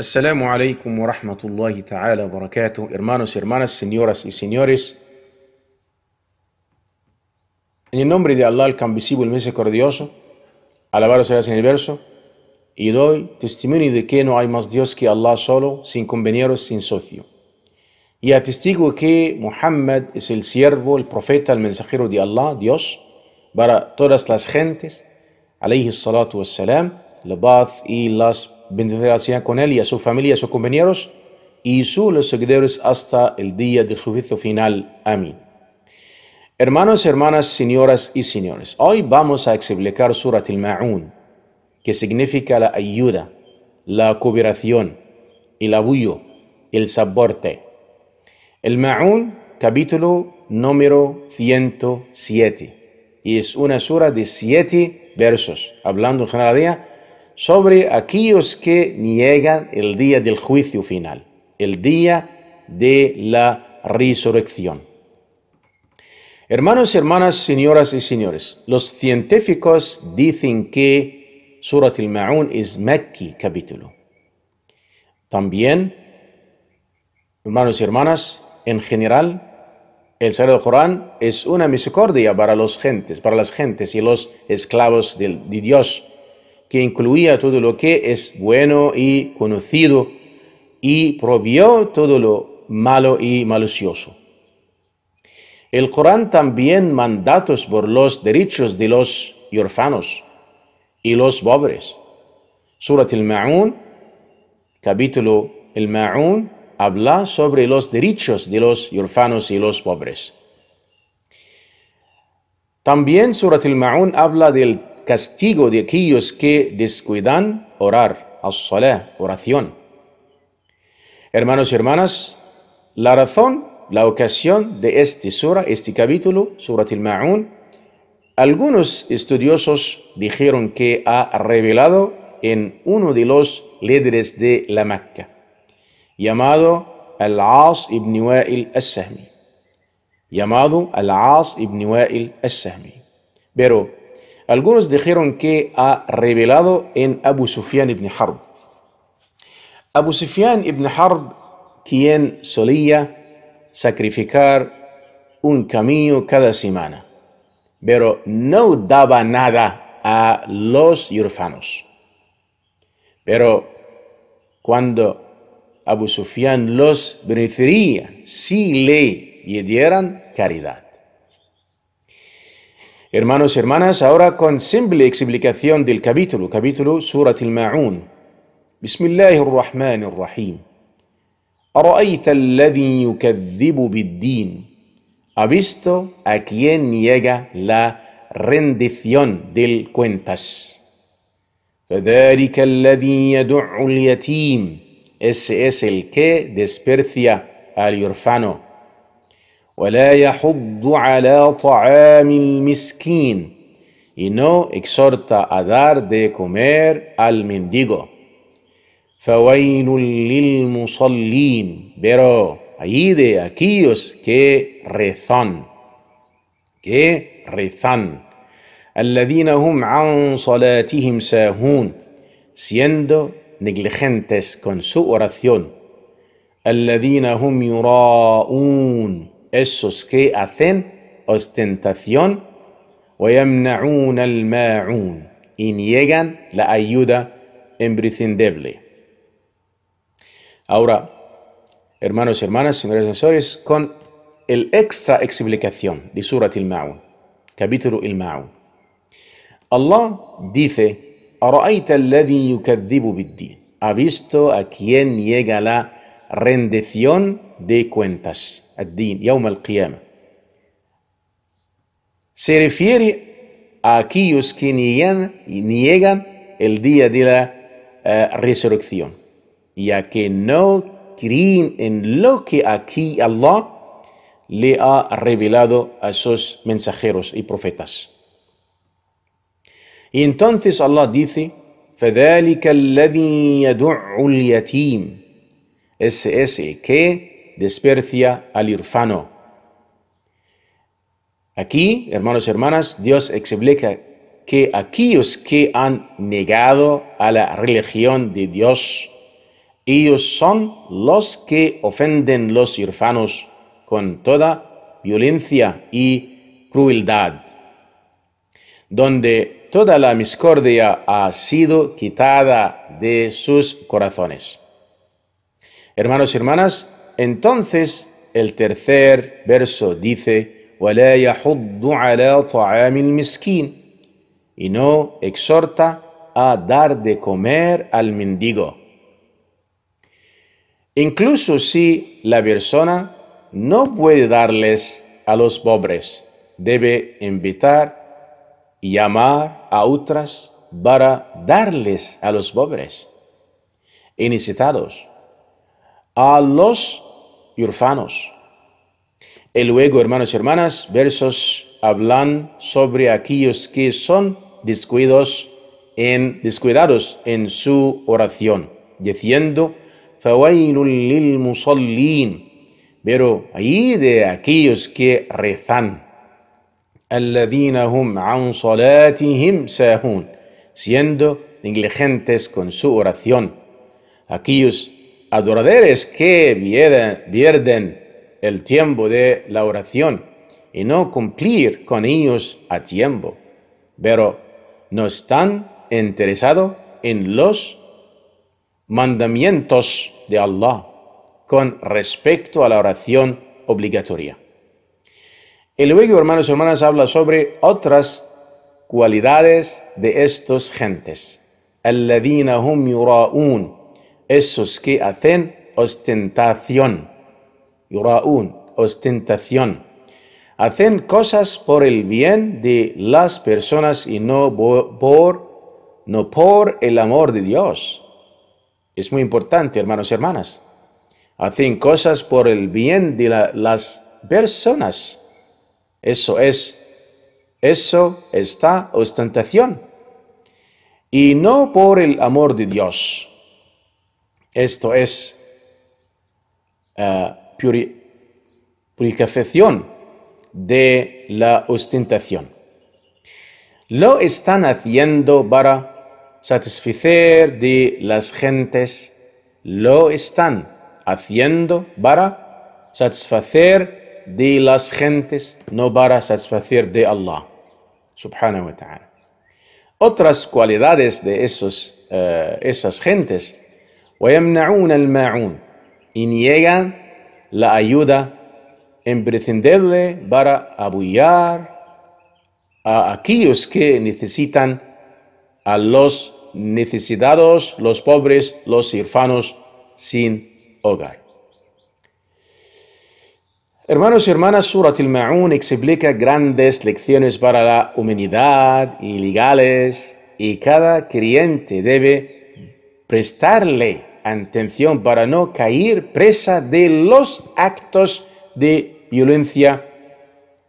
Assalamu alaikum wa rahmatullahi ta'ala wa Hermanos y hermanas, señoras y señores. En el nombre de Allah, el Cambisivo, el Misericordioso, alabado sea en el universo, y doy testimonio de que no hay más Dios que Allah solo, sin compañero, sin socio. Y atestigo que Muhammad es el siervo, el profeta, el mensajero de Allah, Dios, para todas las gentes, alayhi salatu wassalam, la paz y las a al Señor con él y a su familia, a sus compañeros y sus seguidores hasta el día del juicio final. Amén. Hermanos, hermanas, señoras y señores, hoy vamos a explicar Surat al-Ma'un, que significa la ayuda, la cooperación, el apoyo, el saborte El Ma'un, capítulo número 107, y es una sura de siete versos, hablando en general de ella, sobre aquellos que niegan el día del juicio final, el día de la resurrección. Hermanos y hermanas, señoras y señores, los científicos dicen que Surat al-Ma'un es Mekki capítulo. También, hermanos y hermanas, en general, el Sagrado Corán es una misericordia para los gentes, para las gentes y los esclavos de Dios que incluía todo lo que es bueno y conocido, y prohibió todo lo malo y malicioso. El Corán también mandatos por los derechos de los orfanos y los pobres. Surat al-Ma'un, capítulo el Ma'un, habla sobre los derechos de los orfanos y los pobres. También Surat al-Ma'un habla del castigo de aquellos que descuidan orar, al salah oración. Hermanos y hermanas, la razón, la ocasión de este sura, este capítulo, sobre al-Ma'un, algunos estudiosos dijeron que ha revelado en uno de los líderes de la Meca llamado Al-As ibn Wa'il al-Sahmi, llamado Al-As ibn Wa'il al Pero algunos dijeron que ha revelado en Abu Sufyan ibn Harb. Abu Sufyan ibn Harb, quien solía sacrificar un camino cada semana, pero no daba nada a los yurfanos. Pero cuando Abu Sufyan los beneficiaría si le dieran caridad. Hermanos y hermanas, ahora con simple explicación del capítulo, capítulo Surat al-Ma'un. Bismillahir Rahmanir Rahim. أرأيت الذي يكذب din ¿Ha visto a quien niega la rendición del cuentas? فذلك الذي يدع اليتيم Ese es el que despercia al orfano. ولا يحض على طعام المسكين y no exhorta a dar de comer al mendigo. فويل للمصلين pero allí de aquellos que rezan que rezan الذين هم عن صلاتهم ساهون siendo negligentes con su oración الذين هم يراؤون esos que hacen ostentación, y niegan la ayuda imprescindible. Ahora, hermanos y hermanas, señores y señores, con el extra explicación de Surat al-Ma'un, capítulo el maun Allah dice, ¿Ha visto a quien niega la rendición de cuentas, el din, Yawm al Se refiere a aquellos que niegan, el día de la eh, resurrección, ya que no creen en lo que aquí Allah le ha revelado a sus mensajeros y profetas. Y entonces Allah dice, ese que Despercia al irfano. Aquí, hermanos y hermanas, Dios explica que aquellos que han negado a la religión de Dios, ellos son los que ofenden los irfanos con toda violencia y crueldad, donde toda la miscordia ha sido quitada de sus corazones. Hermanos y hermanas, entonces el tercer verso dice, y no exhorta a dar de comer al mendigo. Incluso si la persona no puede darles a los pobres, debe invitar y llamar a otras para darles a los pobres y A los y Y luego, hermanos y hermanas, versos hablan sobre aquellos que son en, descuidados en su oración, diciendo, pero ahí de aquellos que rezan, siendo negligentes con su oración, aquellos adoradores que pierden el tiempo de la oración y no cumplir con ellos a tiempo, pero no están interesados en los mandamientos de Allah con respecto a la oración obligatoria. Y luego, hermanos y hermanas, habla sobre otras cualidades de estos gentes. الذين hum yura'un esos que hacen ostentación, yuraun, ostentación. Hacen cosas por el bien de las personas y no por, no por el amor de Dios. Es muy importante, hermanos y hermanas. Hacen cosas por el bien de las personas. Eso es, eso está ostentación. Y no por el amor de Dios. Esto es eh, purificación de la ostentación. Lo están haciendo para satisfacer de las gentes. Lo están haciendo para satisfacer de las gentes, no para satisfacer de Allah. Subhanahu wa ta'ala. Otras cualidades de eh, esas gentes y niegan la ayuda imprescindible para apoyar a aquellos que necesitan, a los necesitados, los pobres, los hermanos sin hogar. Hermanos y hermanas, Surat al-Ma'un explica grandes lecciones para la humanidad y legales, y cada creyente debe prestarle atención, para no caer presa de los actos de violencia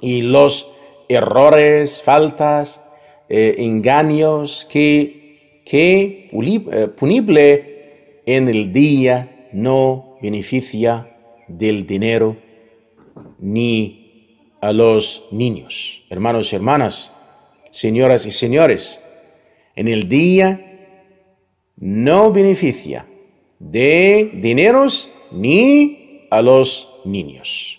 y los errores, faltas, eh, engaños que, que eh, punible en el día no beneficia del dinero ni a los niños. Hermanos y hermanas, señoras y señores, en el día no beneficia de dineros ni a los niños,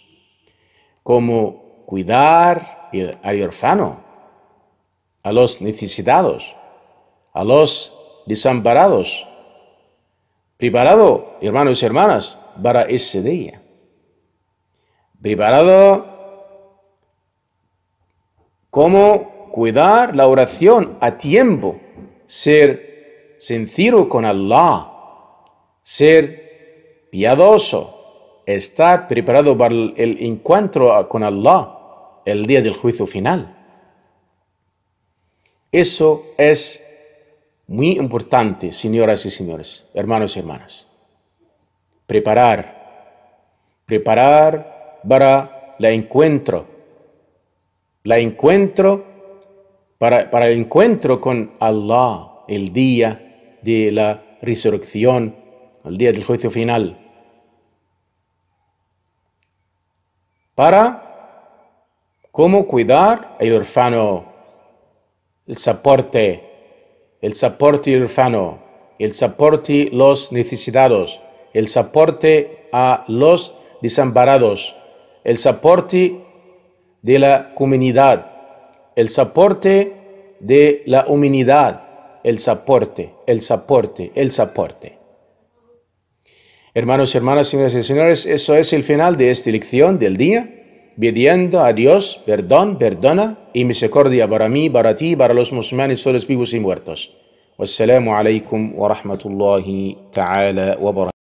como cuidar al orfano, a los necesitados, a los desamparados. Preparado, hermanos y hermanas, para ese día. Preparado Cómo cuidar la oración a tiempo, ser sincero con Allah ser piadoso, estar preparado para el encuentro con Allah el día del juicio final. Eso es muy importante, señoras y señores, hermanos y hermanas. Preparar, preparar para el encuentro, la encuentro para, para el encuentro con Allah el día de la resurrección al día del juicio final, para cómo cuidar al orfano, el soporte, el soporte orfano, el soporte los necesitados, el soporte a los desamparados, el soporte de la comunidad, el soporte de la humanidad, el soporte, el soporte, el soporte. Hermanos hermanas, señoras y señores, eso es el final de esta lección del día pidiendo a Dios perdón, perdona y misericordia para mí, para ti, para los musulmanes, todos vivos y muertos. Wassalamu alaikum wa rahmatullahi ta'ala wa barakatuh.